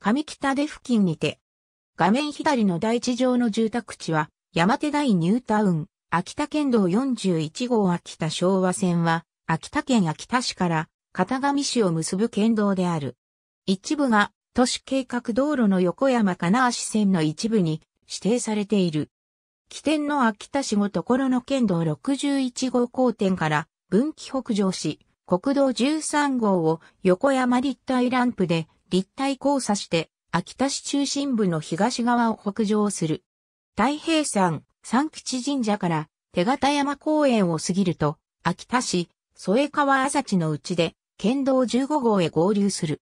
上北出付近にて。画面左の第一上の住宅地は、山手台ニュータウン、秋田県道41号秋田昭和線は、秋田県秋田市から片上市を結ぶ県道である。一部が都市計画道路の横山金足線の一部に指定されている。起点の秋田市ごところの県道61号交点から分岐北上し、国道13号を横山立体ランプで立体交差して、秋田市中心部の東側を北上する。太平山、三吉神社から手形山公園を過ぎると、秋田市、添川朝地のうちで、県道15号へ合流する。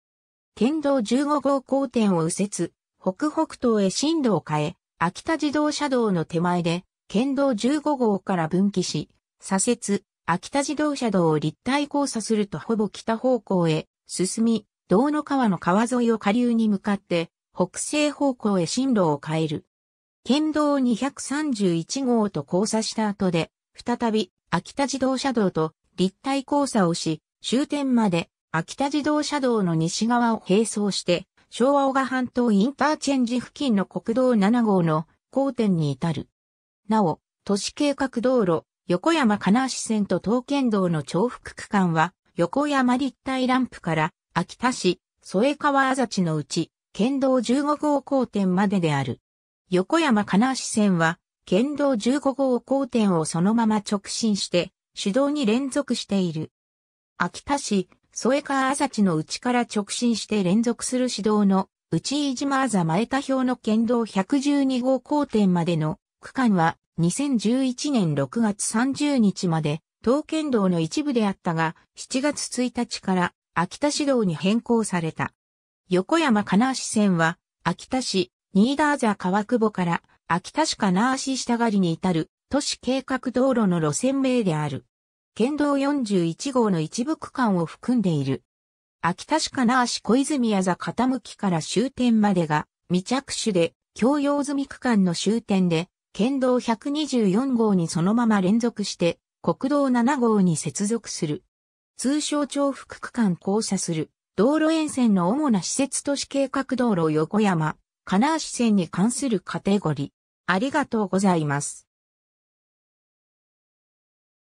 県道15号交点を右折、北北東へ進路を変え、秋田自動車道の手前で、県道15号から分岐し、左折、秋田自動車道を立体交差するとほぼ北方向へ進み、道の川の川沿いを下流に向かって、北西方向へ進路を変える。県道231号と交差した後で、再び秋田自動車道と立体交差をし、終点まで秋田自動車道の西側を並走して、昭和小賀半島インターチェンジ付近の国道7号の交点に至る。なお、都市計画道路、横山金足線と東県道の重複区間は、横山立体ランプから秋田市、添川あざちのうち、県道15号交点までである。横山金足線は、県道15号交点をそのまま直進して、手動に連続している。秋田市、添川あざちのうちから直進して連続する市道の、内飯島あざ前田表の県道112号交点までの区間は、2011年6月30日まで、東県道の一部であったが、7月1日から秋田市道に変更された。横山金足線は、秋田市、新田座川久保から、秋田市金足下がりに至る、都市計画道路の路線名である。県道41号の一部区間を含んでいる。秋田市金足小泉屋座傾きから終点までが、未着手で、共用済み区間の終点で、県道124号にそのまま連続して、国道7号に接続する。通称重複区間交差する、道路沿線の主な施設都市計画道路横山、金足線に関するカテゴリー。ありがとうございます。